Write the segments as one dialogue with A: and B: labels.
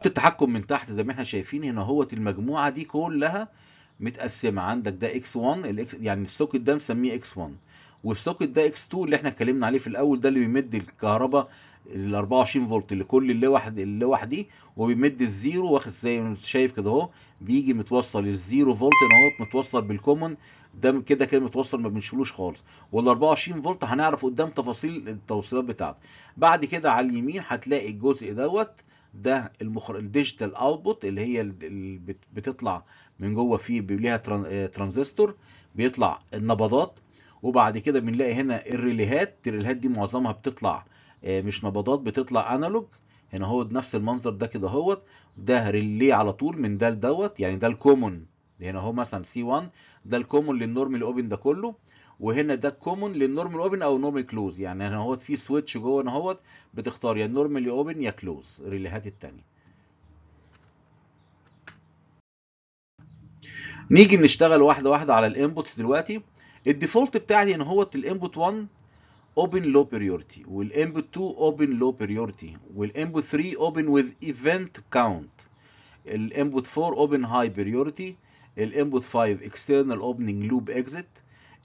A: ربط التحكم من تحت زي ما احنا شايفين هنا اهوت المجموعه دي كلها متقسمه عندك ده اكس 1 يعني السوكت ده نسميه اكس 1 والسوكت ده اكس 2 اللي احنا اتكلمنا عليه في الاول ده اللي بيمد الكهرباء ال 24 فولت لكل اللوح اللوح دي وبيمد الزيرو واخد زي ما انت شايف كده اهو بيجي متوصل الزيرو فولت اهو متوصل بالكومن ده كده كده متوصل ما بنشيلوش خالص وال 24 فولت هنعرف قدام تفاصيل التوصيلات بتاعته بعد كده على اليمين هتلاقي الجزء دوت ده المخرج الديجيتال اوتبوت اللي هي اللي بتطلع من جوه فيه ليها آه، ترانزستور بيطلع النبضات وبعد كده بنلاقي هنا الريليهات الريليهات دي معظمها بتطلع آه، مش نبضات بتطلع انالوج هنا هو نفس المنظر ده كده اهوت ده ريلي على طول من ده لدوت يعني ده الكومون هنا هو مثلا سي 1 ده الكومون للنورمال اوبن ده كله وهنا ده كومون للنورمال اوبن او نورمال كلوز يعني هنا اهوت في سويتش جوه هنا اهوت بتختار يا نورمال اوبن يا كلوز ريليهات الثانيه نيجي نشتغل واحده واحده على الانبوتس دلوقتي الديفولت بتاعتي ان هوت الانبوت 1 اوبن لو بريورتي والانبوت 2 اوبن لو بريورتي والانبوت 3 اوبن وذ ايفنت كاونت الانبوت 4 اوبن هاي بريورتي الانبوت 5 اكسترنال اوبننج لوب اكزيت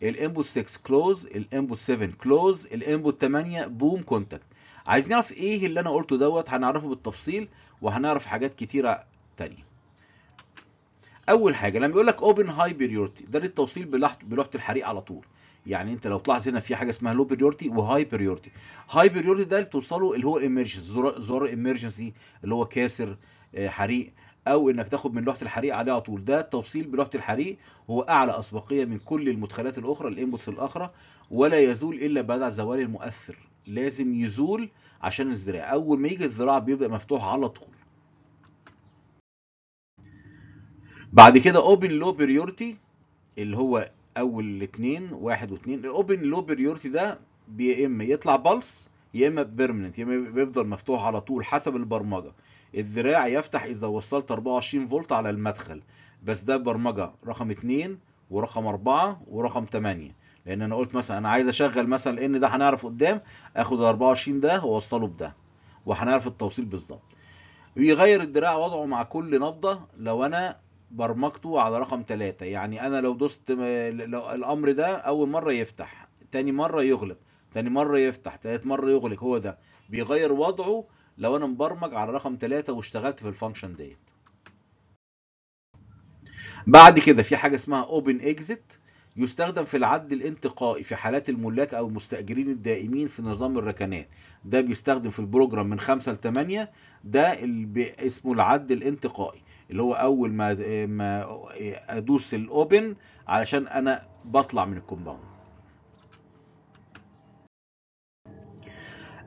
A: الانبوت 6 كلوز الانبوت 7 كلوز الانبوت 8 بوم كونتاكت عايزين نعرف ايه اللي انا قلته دوت هنعرفه بالتفصيل وهنعرف حاجات كتيره تانية اول حاجه لما يقول لك اوبن هاي بريورتي ده للتوصيل بلوحه الحريق على طول يعني انت لو تلاحظ هنا في حاجه اسمها لو بريورتي وهاي بريورتي هاي بريورتي ده اللي توصله اللي هو الامرجنسي زرار الامرجنسي اللي هو كاسر آه، حريق او انك تاخد من لوحه الحريق عليها على طول ده التوصيل بلوحه الحريق هو اعلى اسبقيه من كل المدخلات الاخرى الانبوتس الاخرى ولا يزول الا بعد زوال المؤثر لازم يزول عشان الزراعه اول ما يجي الزراعه بيبقى مفتوح على طول بعد كده اوبن لو بريورتي اللي هو اول الاثنين واحد واثنين الاوبن لو بريورتي ده يا اما يطلع بلس يا اما بيرمننت يا اما بيفضل مفتوح على طول حسب البرمجه الذراع يفتح اذا وصلت 24 فولت على المدخل بس ده برمجة رقم 2 ورقم 4 ورقم 8 لان انا قلت مثلا انا عايز اشغل مثلا لان ده هنعرف قدام اخد 24 ده واوصله بده وهنعرف التوصيل بالظبط بيغير الذراع وضعه مع كل نبضة لو انا برمجته على رقم 3 يعني انا لو دوست لو الامر ده اول مرة يفتح تاني مرة يغلق تاني مرة يفتح تالت مرة يغلق هو ده بيغير وضعه لو انا مبرمج على رقم 3 واشتغلت في الفانكشن ديت بعد كده في حاجه اسمها اوبن اكزيت يستخدم في العد الانتقائي في حالات الملاك او المستاجرين الدائمين في نظام الركنات ده بيستخدم في البروجرام من 5 ل 8 ده اللي اسمه العد الانتقائي اللي هو اول ما ما ادوس الاوبن علشان انا بطلع من الكومباوند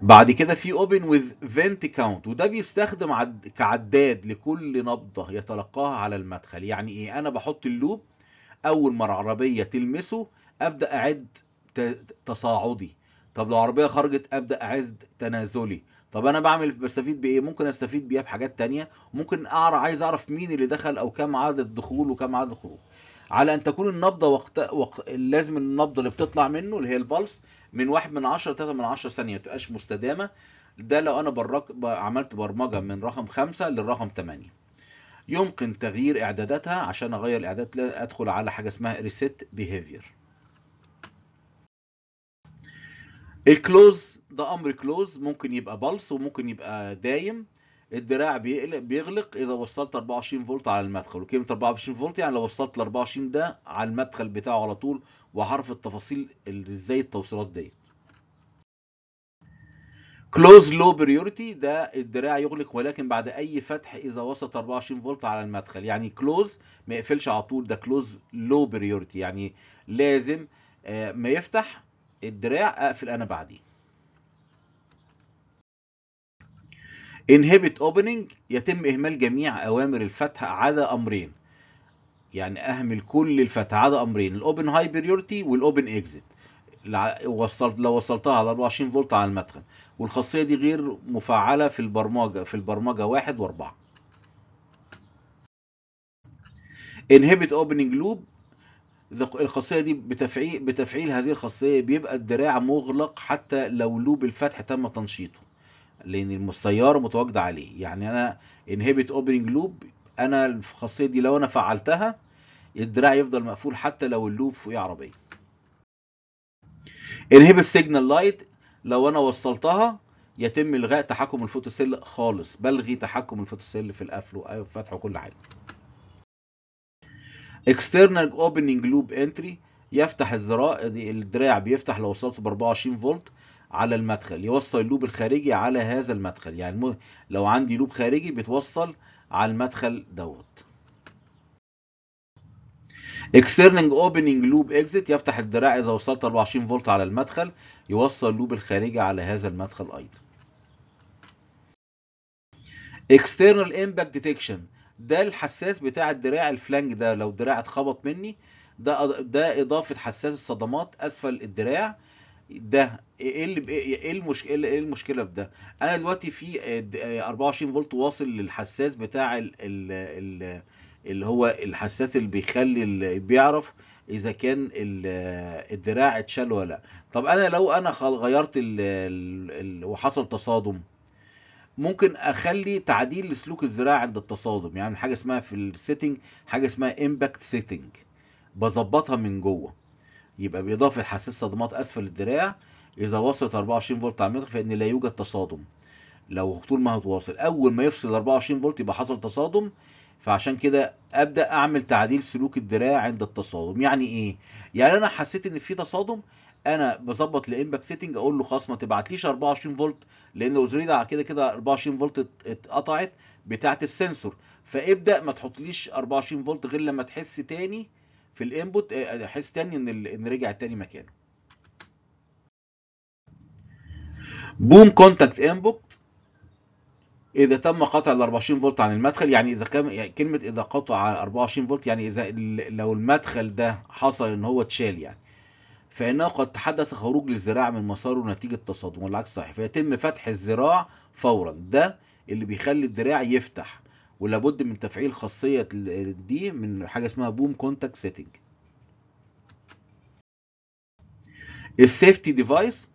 A: بعد كده في open with vent count وده بيستخدم عد... كعداد لكل نبضة يتلقاها على المدخل يعني ايه انا بحط اللوب اول ما العربية تلمسه ابدأ اعد تصاعدي طب لو عربية خرجت ابدأ اعد تنازلي طب انا بعمل بستفيد بايه ممكن استفيد بيها بحاجات تانية ممكن اعرف عايز اعرف مين اللي دخل او كم عدد الدخول وكم عدد الخروج على ان تكون النبضه وقت, وقت لازم النبضه اللي بتطلع منه اللي هي البلس من واحد من عشرة لتلاتة من عشرة ثانية تبقاش مستدامة ده لو انا برك... عملت برمجة من رقم خمسة للرقم تمانية يمكن تغيير اعداداتها عشان اغير الاعدادات ادخل على حاجة اسمها ريسيت بيهيفير الكلوز ده امر كلوز ممكن يبقى بلس وممكن يبقى دايم الدراع بيغلق اذا وصلت 24 فولت على المدخل وكلمه 24 فولت يعني لو وصلت ل 24 ده على المدخل بتاعه على طول وهعرف التفاصيل ازاي التوصيلات ديت كلوز لو بريورتي ده الدراع يغلق ولكن بعد اي فتح اذا وصلت 24 فولت على المدخل يعني كلوز ما يقفلش على طول ده كلوز لو بريورتي يعني لازم آه، ما يفتح الدراع اقفل انا بعديه inhibit opening يتم إهمال جميع أوامر الفتح عدا أمرين يعني أهمل كل الفتح عدا أمرين الأوبن هاي بريورتي والأوبن إكزيت وصلت لو وصلتها على 24 فولت على المدخل والخاصية دي غير مفعلة في البرمجة في البرمجة واحد واربعة inhibit opening loop الخاصية دي بتفعيل بتفعيل هذه الخاصية بيبقى الدراع مغلق حتى لو لوب الفتح تم تنشيطه لان السياره متواجده عليه يعني انا انهبت اوبننج لوب انا الخاصيه دي لو انا فعلتها الدراع يفضل مقفول حتى لو اللوب فوقيه عربيه انهبت سيجنال لايت لو انا وصلتها يتم الغاء تحكم الفوتوسيل خالص بلغي تحكم الفوتوسيل في القفل وفتح أيوة، وكل حاجه اكسترنال اوبننج لوب انتري يفتح الذراع الدراع بيفتح لو وصلته ب 24 فولت على المدخل يوصل اللوب الخارجي على هذا المدخل يعني لو عندي لوب خارجي بتوصل على المدخل دوت اكسترنج اوبننج لوب اكزيت يفتح الدراع اذا وصلت 24 فولت على المدخل يوصل اللوب الخارجي على هذا المدخل ايضا اكسترنال امباكت ديتكشن ده الحساس بتاع الدراع الفلانج ده لو الدراع اتخبط مني ده ده اضافه حساس الصدمات اسفل الدراع ده ايه, إيه اللي ايه, إيه المشكله إيه, ايه المشكله في ده انا دلوقتي في 24 آه، آه، فولت واصل للحساس بتاع ال ال اللي هو الحساس اللي بيخلي اللي بيعرف اذا كان آه، الدراع اتشال ولا لا طب انا لو انا غيرت الـ الـ وحصل تصادم ممكن اخلي تعديل لسلوك الذراع عند التصادم يعني حاجه اسمها في السيتنج حاجه اسمها امباكت سيتنج بظبطها من جوه يبقى بإضافة حساس صدمات أسفل الدراع إذا وصلت 24 فولت على المتر فإن لا يوجد تصادم لو طول ما هتواصل أول ما يفصل 24 فولت يبقى حصل تصادم فعشان كده ابدا اعمل تعديل سلوك الدراع عند التصادم يعني ايه يعني انا حسيت ان في تصادم انا بظبط الامباكت سيتنج اقول له خلاص ما تبعتليش 24 فولت لان اوريدي على كده كده 24 فولت اتقطعت بتاعه السنسور فابدا ما تحطليش 24 فولت غير لما تحس تاني في الانبوت احس آه، آه، تاني ان ان رجع تاني مكانه بوم كونتاكت انبوت اذا تم قطع ال 24 فولت عن المدخل يعني اذا كم يعني كلمه اذا قطع 24 فولت يعني اذا لو المدخل ده حصل ان هو اتشال يعني فانه قد تحدث خروج للذراع من مساره نتيجه تصادم والعكس صحيح فيتم فتح الذراع فورا ده اللي بيخلي الذراع يفتح ولابد من تفعيل خاصية دي من حاجة اسمها بوم كونتاكت سيتنج السيفتي ديفايس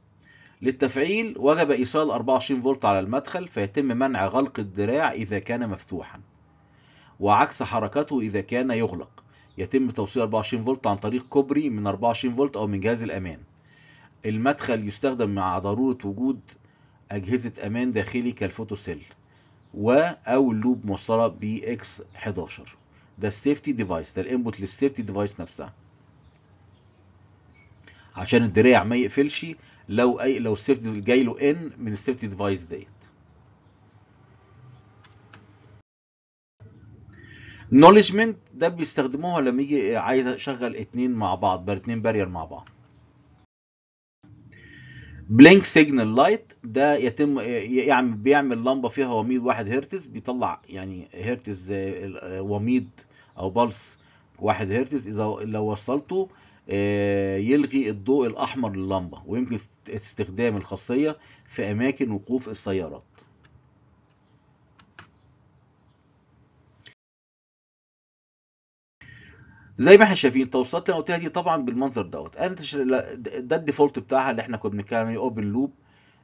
A: للتفعيل وجب ايصال 24 فولت على المدخل فيتم منع غلق الذراع اذا كان مفتوحا وعكس حركته اذا كان يغلق يتم توصيل 24 فولت عن طريق كوبري من 24 فولت او من جهاز الامان المدخل يستخدم مع ضرورة وجود اجهزة امان داخلي كالفوتوسيل و او اللوب موصله ب اكس 11 ده السيفتي ديفايس ده الانبوت للسيفتي ديفايس نفسها عشان الدراع ما يقفلش لو اي لو السيفتي جاي له ان من السيفتي ديفايس ديت نولجمنت ده بيستخدموها لما يجي عايز اشغل اتنين مع بعض بار اتنين بارير مع بعض بلينك سيجنال لايت ده يتم يعمل بيعمل لمبه فيها وميض 1 هرتز بيطلع يعني هرتز آه، وميض او بلس 1 هرتز اذا لو وصلته آه، يلغي الضوء الاحمر للمبه ويمكن استخدام الخاصيه في اماكن وقوف السيارات زي ما احنا شايفين التوصيلات اللي انا قلتها دي طبعا بالمنظر دوت انت ده الديفولت بتاعها اللي احنا كنا بنتكلم عليه اوبن لوب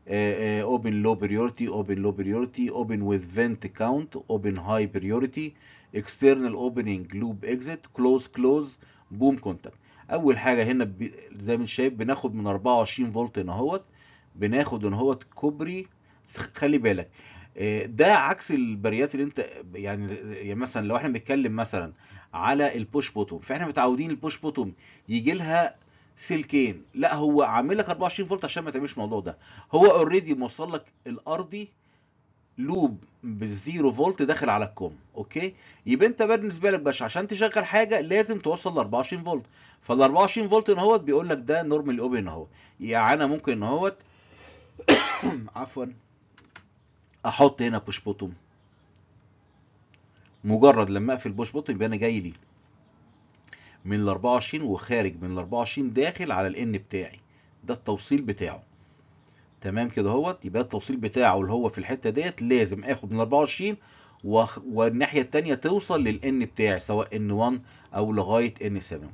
A: اوبن لو بريورتي اوبن لو بريورتي اوبن وذ فنت كاونت اوبن هاي بريورتي اكسترنال اوبننج لوب اكزيت كلوز كلوز بوم كونتاكت اول حاجه هنا زي ما انت شايف بناخد من 24 فولت هنا اهوت بناخد هنا اهوت كوبري خلي بالك ده عكس البريات اللي انت يعني يعني مثلا لو احنا بنتكلم مثلا على البوش بوتوم فاحنا متعودين البوش بوتوم يجي لها سلكين لا هو عامل لك 24 فولت عشان ما تعملش الموضوع ده هو اوريدي موصل لك الارضي لوب بالزيرو فولت داخل على الكوم اوكي يبقى انت بالنسبه لك باش عشان تشغل حاجه لازم توصل ل 24 فولت فال 24 فولت ان هوت بيقول لك ده نورمال اوبن اهو يعني انا ممكن ان هوت عفوا احط هنا بوش بوتوم مجرد لما اقفل بوش بوتوم يبقى انا جاي لي من ال 24 وخارج من ال 24 داخل على الان بتاعي ده التوصيل بتاعه تمام كده اهوت يبقى التوصيل بتاعه اللي هو في الحته ديت لازم اخد من ال 24 والناحيه الثانيه توصل للان بتاعي سواء ان 1 او لغايه ان 7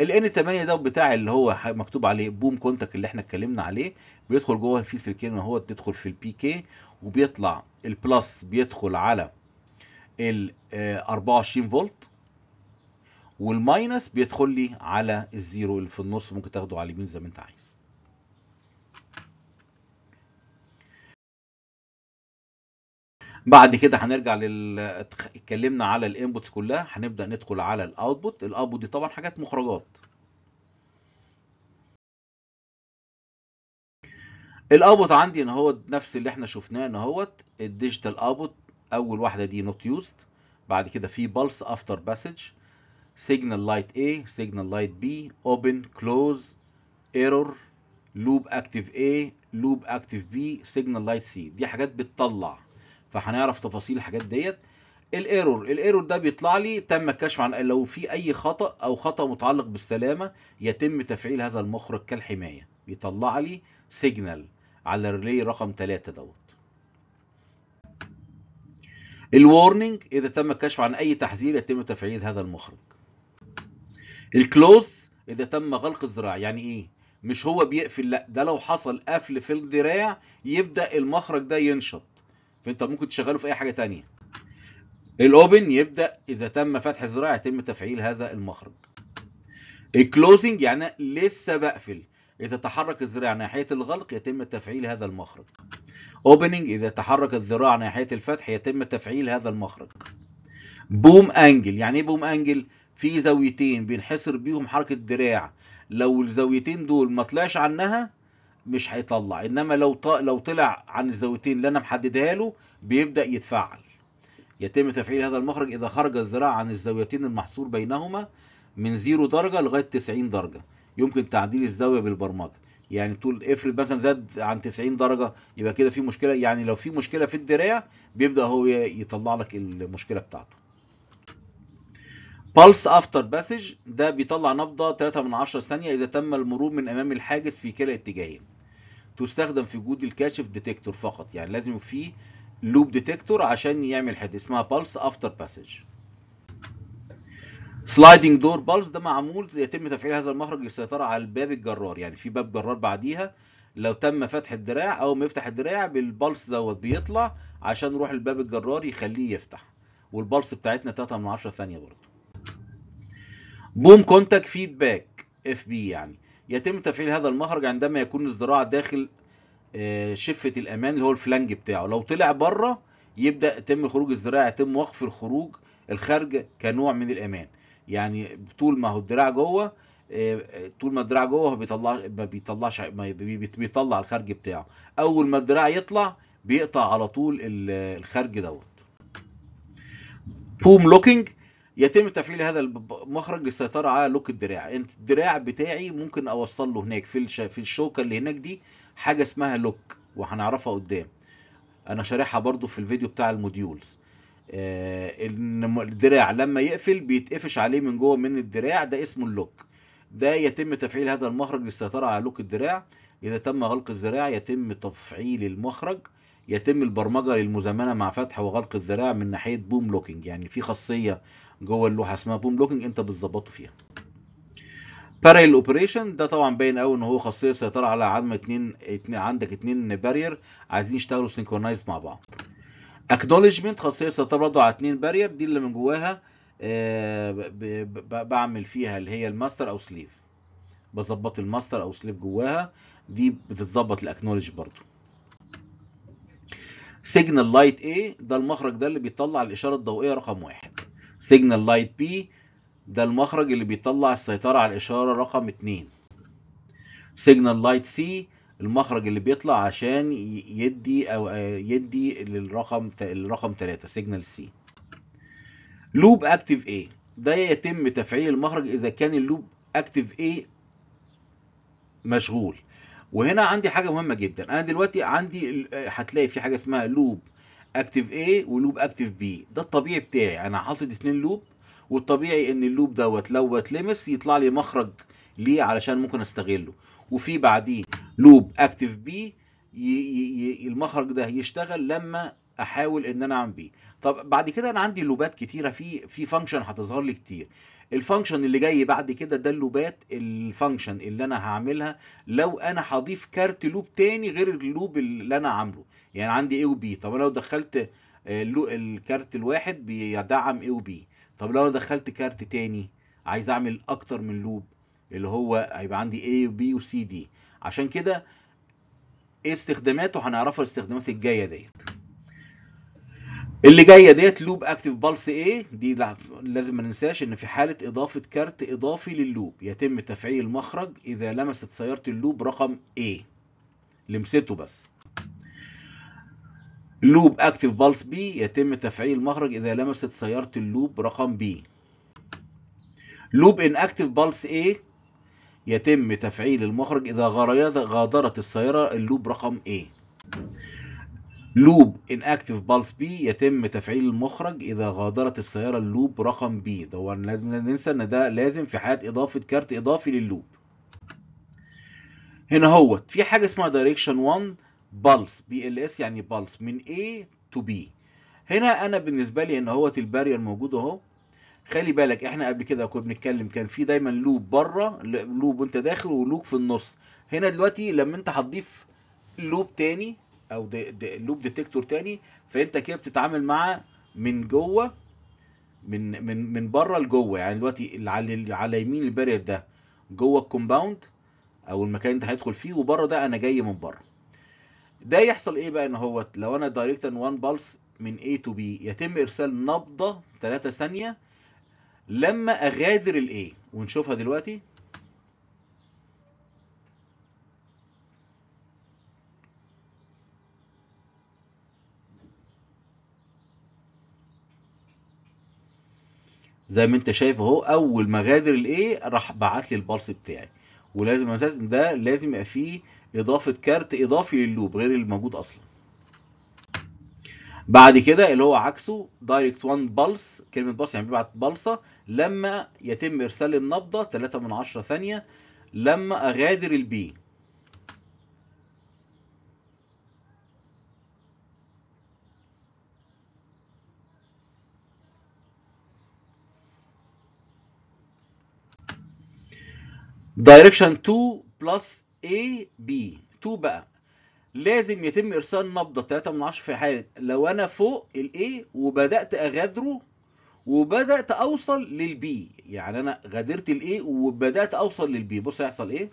A: ال n 8 ده بتاع اللي هو مكتوب عليه بوم كونتاك اللي احنا اتكلمنا عليه بيدخل جوه في سلكين اهو تدخل في البي كي وبيطلع البلس بيدخل على ال 24 آه، فولت والماينس بيدخل لي على الزيرو اللي في النص ممكن تاخده على اليمين زي ما انت عايز بعد كده هنرجع لل اتكلمنا على الانبوتس كلها هنبدا ندخل على الاوتبوت الاوتبوت دي طبعا حاجات مخرجات الاوتبوت عندي ان هو نفس اللي احنا شفناه ان هو الديجيتال اوتبوت اول واحده دي نوت يوزد بعد كده في بلس افتر باسج سيجنال لايت اي سيجنال لايت بي اوبن كلوز ايرور لوب اكتيف اي لوب اكتيف بي سيجنال لايت سي دي حاجات بتطلع فهنعرف تفاصيل الحاجات ديت الايرور الايرور ده بيطلع لي تم الكشف عن لو في اي خطا او خطا متعلق بالسلامه يتم تفعيل هذا المخرج كالحمايه بيطلع لي سيجنال على الريلي رقم 3 دوت الورنينج اذا تم الكشف عن اي تحذير يتم تفعيل هذا المخرج الكلوز اذا تم غلق الذراع يعني ايه مش هو بيقفل لا ده لو حصل قفل في الذراع يبدا المخرج ده ينشط فانت ممكن تشغله في اي حاجة ثانيه الاوبن يبدأ اذا تم فتح الزراعة يتم تفعيل هذا المخرج الكلوزنج يعني لسه بقفل اذا تحرك الذراع ناحية الغلق يتم تفعيل هذا المخرج اوبننج اذا تحرك الذراع ناحية الفتح يتم تفعيل هذا المخرج بوم انجل يعني ايه بوم انجل في زاويتين بينحصر بيهم حركة ذراع لو الزاويتين دول ما طلعش عنها مش هيطلع انما لو لو طلع عن الزاويتين اللي انا محددها له بيبدا يتفعل يتم تفعيل هذا المخرج اذا خرج الذراع عن الزاويتين المحصور بينهما من 0 درجه لغايه 90 درجه يمكن تعديل الزاويه بالبرمجه يعني طول افرض مثلا زاد عن 90 درجه يبقى كده في مشكله يعني لو في مشكله في الدراع بيبدا هو يطلع لك المشكله بتاعته بالس افتر باسج ده بيطلع نبضه 3 من 10 ثانيه اذا تم المرور من امام الحاجز في كلا اتجاهين تستخدم في وجود الكاشف ديتكتور فقط يعني لازم في لوب ديتكتور عشان يعمل حد اسمها بالس افتر باسج سلايدنج دور بالس ده معمول يتم تفعيل هذا المخرج للسيطرة على الباب الجرار يعني في باب جرار بعديها لو تم فتح الدراع او ما يفتح الدراع بالبالس دوت بيطلع عشان نروح الباب الجرار يخليه يفتح والبالس بتاعتنا 3 من 10 ثانية برضه بوم كونتاك فيدباك اف بي يعني يتم تفعيل هذا المخرج عندما يكون الذراع داخل آه، شفة الأمان اللي هو الفلانج بتاعه لو طلع بره يبدأ يتم خروج الذراع يتم وقف الخروج الخارج كنوع من الأمان يعني طول ما هو الذراع جوه آه، طول ما الذراع جوه بيطلع ما بيطلعش ما بيطلع الخارج بتاعه اول ما الذراع يطلع بيقطع على طول الخارج دوت بوم لوكينج يتم تفعيل هذا المخرج للسيطرة على لوك الدراع انت الدراع بتاعي ممكن اوصل له هناك في في الشوكة اللي هناك دي حاجة اسمها لوك وهنعرفها قدام انا شارحها برضو في الفيديو بتاع الموديولز آه، ان الدراع لما يقفل بيتقفش عليه من جوه من الدراع ده اسمه اللوك ده يتم تفعيل هذا المخرج للسيطرة على لوك الدراع اذا تم غلق الذراع يتم تفعيل المخرج يتم البرمجة للمزامنة مع فتح وغلق الذراع من ناحية بوم لوكينج يعني في خاصية جوه اللوحة اسمها بوم لوكينج انت بتظبطه فيها باريل اوبريشن ده طبعا باين قوي ان هو خاصيه سيطره على عدم اتنين, اتنين عندك اتنين بارير عايزين يشتغلوا سينكرونايز مع بعض اكنولجمنت خاصيه سيطره برضه على اتنين بارير دي اللي من جواها آه، بعمل فيها اللي هي الماستر او سليف بظبط الماستر او سليف جواها دي بتتظبط الاكنولج برضه سيجنال لايت A ده المخرج ده اللي بيطلع الإشارة الضوئية رقم واحد سيجنال لايت B ده المخرج اللي بيطلع السيطرة على الإشارة رقم اتنين سيجنال لايت C المخرج اللي بيطلع عشان يدي أو يدي للرقم الرقم تلاتة سيجنال C لوب اكتيف A ده يتم تفعيل المخرج إذا كان اللوب اكتيف A مشغول وهنا عندي حاجه مهمه جدا انا دلوقتي عندي هتلاقي في حاجه اسمها لوب اكتف A ولوب اكتف B ده الطبيعي بتاعي انا حاطط اتنين لوب والطبيعي ان اللوب دوت لو اتلمس يطلع لي مخرج ليه علشان ممكن استغله وفي بعديه لوب اكتف B المخرج ده يشتغل لما احاول ان انا اعمل بيه طب بعد كده انا عندي لوبات كتيره في في فانكشن هتظهر لي كتير الفانكشن اللي جاي بعد كده ده اللوبات الفانكشن اللي انا هعملها لو انا هضيف كارت لوب تاني غير اللوب اللي انا عامله يعني عندي A و B طب انا لو دخلت آه، الكارت الواحد بيدعم A و B طب لو انا دخلت كارت تاني عايز اعمل اكتر من لوب اللي هو هيبقى عندي A و B و C D عشان كده ايه استخداماته هنعرفها الاستخدامات الجايه ديت اللي جايه ديت لوب اكتف بالس ايه دي لازم ما ننساش ان في حاله اضافه كارت اضافي لللوب يتم تفعيل المخرج اذا لمست سياره اللوب رقم ايه لمسته بس لوب اكتف بالس بي يتم تفعيل المخرج اذا لمست سياره اللوب رقم بي لوب ان اكتف بالس ايه يتم تفعيل المخرج اذا غادرت السياره اللوب رقم ايه لوب اكتف بالس بي يتم تفعيل المخرج إذا غادرت السيارة اللوب رقم بي ده لازم ننسى إن ده لازم في حالة إضافة كارت إضافي لللوب هنا هوت في حاجة اسمها دايركشن 1 بالس بي ال اس يعني بالس من A تو بي هنا أنا بالنسبة لي إن هوت البارير موجود أهو خلي بالك احنا قبل كده كنا بنتكلم كان في دايما لوب بره لوب وانت داخل ولوب في النص هنا دلوقتي لما انت هتضيف لوب تاني او دي دي لوب ديتكتور تاني فانت كده بتتعامل معاه من جوه من من من بره لجوه يعني دلوقتي اللي على على يمين البارير ده جوه الكومباوند او المكان اللي انت هيدخل فيه وبره ده انا جاي من بره ده يحصل ايه بقى ان هو لو انا دايركت ان وان بالس من A to B يتم ارسال نبضه 3 ثانيه لما اغادر الاي ونشوفها دلوقتي زي ما انت شايف اهو اول ما غادر الايه راح بعت لي البالس بتاعي ولازم اساسا ده لازم يبقى فيه اضافه كارت اضافي لللوب غير الموجود اصلا بعد كده اللي هو عكسه دايركت 1 بلس كلمه بلس يعني بيبعت بلصه لما يتم ارسال النبضه 3 من 10 ثانيه لما اغادر البي دايركشن 2 بلس اي بي 2 بقى لازم يتم ارسال نبضه 3 من 10 في حاله لو انا فوق الاي وبدات اغادره وبدات اوصل للبي يعني انا غادرت الاي وبدات اوصل للبي بص هيحصل ايه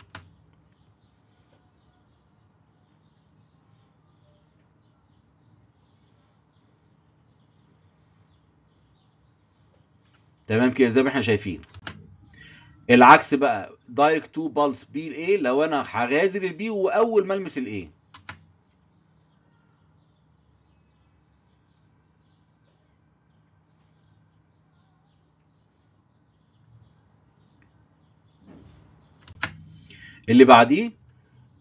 A: تمام كده زي ما احنا شايفين العكس بقى دايركت تو بالس بي الاي لو انا هغادر البي واول ما المس الاي اللي بعديه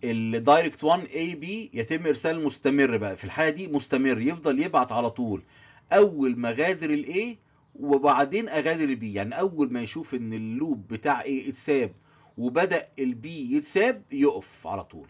A: الدايركت 1 اي بي يتم ارسال مستمر بقى في الحاله دي مستمر يفضل يبعت على طول اول ما غادر الاي وبعدين اغاني البي يعني اول ما يشوف ان اللوب بتاع ايه اتساب وبدا البي يتساب يقف على طول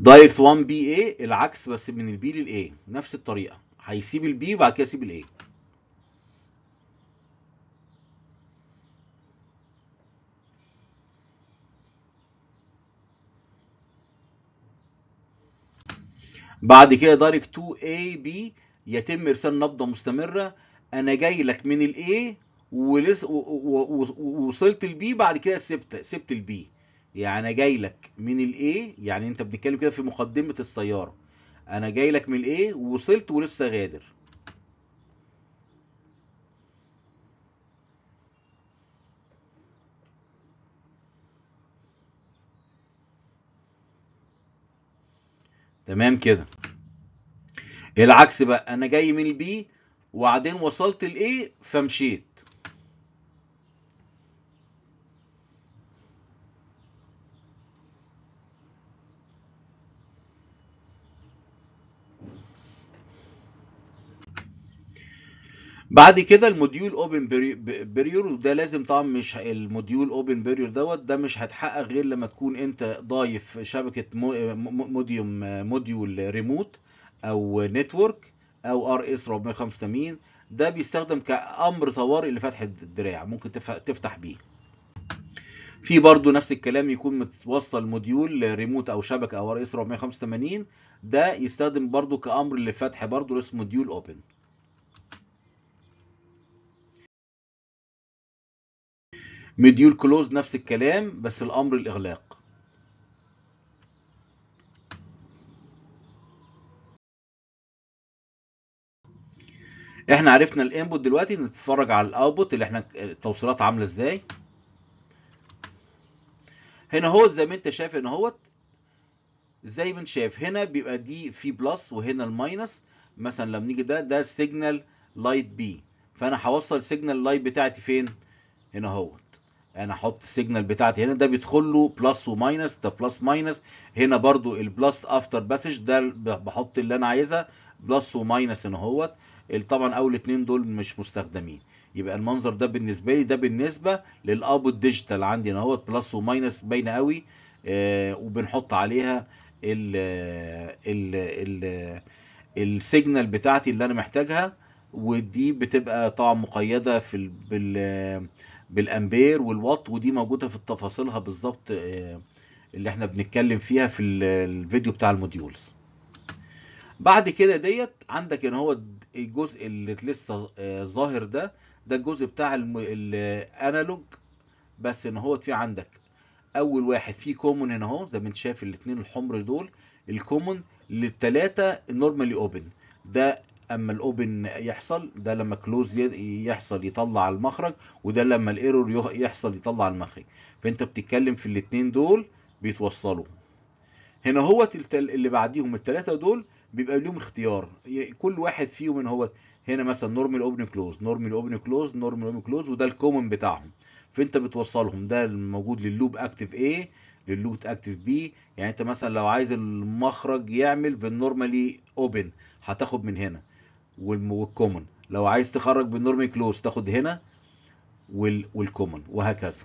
A: دايركت 1 بي ايه العكس بس من البي للاي نفس الطريقه هيسيب البي وبعد كده يسيب الايه بعد كده دايركت تو اي بي يتم ارسال نبضه مستمره انا جاي لك من الاي ولس ووصلت البي بعد كده سبت سبت البي يعني جاي لك من الاي يعني انت بنتكلم كده في مقدمه السياره انا جاي لك من الاي ووصلت ولسه غادر تمام كده العكس بقى انا جاي من البي وبعدين وصلت لايه فمشيت بعد كده الموديول اوبن بيريور وده لازم طبعا مش الموديول اوبن بيريور دوت ده مش هتحقق غير لما تكون انت ضايف شبكه موديوم موديول ريموت او نتورك او ار اس 485 ده بيستخدم كامر طوارئ لفتح الدراع ممكن تفتح بيه في برضه نفس الكلام يكون متوصل موديول ريموت او شبكه او ار اس 485 ده يستخدم برضه كامر لفتح برضه اسمه موديول اوبن مديول كلوز نفس الكلام بس الامر الاغلاق احنا عرفنا الانبوت دلوقتي نتفرج على الاوتبوت اللي احنا التوصيلات عامله ازاي هنا هو زي ما انت شايف ان هوت زي ما انت شايف هنا بيبقى دي في بلس وهنا الماينس مثلا لما نيجي ده ده سيجنال لايت بي فانا هوصل سيجنال لايت بتاعتي فين هنا اهوت انا احط السيجنال بتاعتي هنا ده بيدخل له بلس وماينس ده بلس ماينس هنا برضو البلس افتر باسج ده بحط اللي انا عايزها بلس وماينس هنا اهوت طبعا اول اتنين دول مش مستخدمين يبقى المنظر ده بالنسبه لي ده بالنسبه للاب ديجيتال عندي هنا اهوت بلس وماينس باينه قوي آه وبنحط عليها ال آه، ال ال السيجنال بتاعتي اللي انا محتاجها ودي بتبقى طبعا مقيده في بال آه، بالامبير والوات ودي موجوده في تفاصيلها بالظبط آه، اللي احنا بنتكلم فيها في الفيديو بتاع الموديولز بعد كده ديت عندك ان هو الجزء اللي لسه آه، ظاهر ده ده الجزء بتاع الانالوج بس ان هو في عندك اول واحد فيه كومون هنا اهو زي ما انت شايف الاثنين الحمر دول الكومون للثلاثه نورمالي اوبن ده اما الاوبن يحصل ده لما كلوز يحصل يطلع المخرج وده لما الايرور يحصل يطلع المخرج فانت بتتكلم في الاثنين دول بيتوصلوا هنا هو اللي بعديهم الثلاثه دول بيبقى لهم اختيار كل واحد فيهم من هو هنا مثلا نورمال اوبن كلوز نورمال اوبن كلوز نورمال اوبن كلوز وده الكومن بتاعهم فانت بتوصلهم ده الموجود لللوب اكتف A لللوب اكتف B يعني انت مثلا لو عايز المخرج يعمل النورمالي اوبن هتاخد من هنا والكومن لو عايز تخرج بالنورمي كلوز تاخد هنا والكومن وهكذا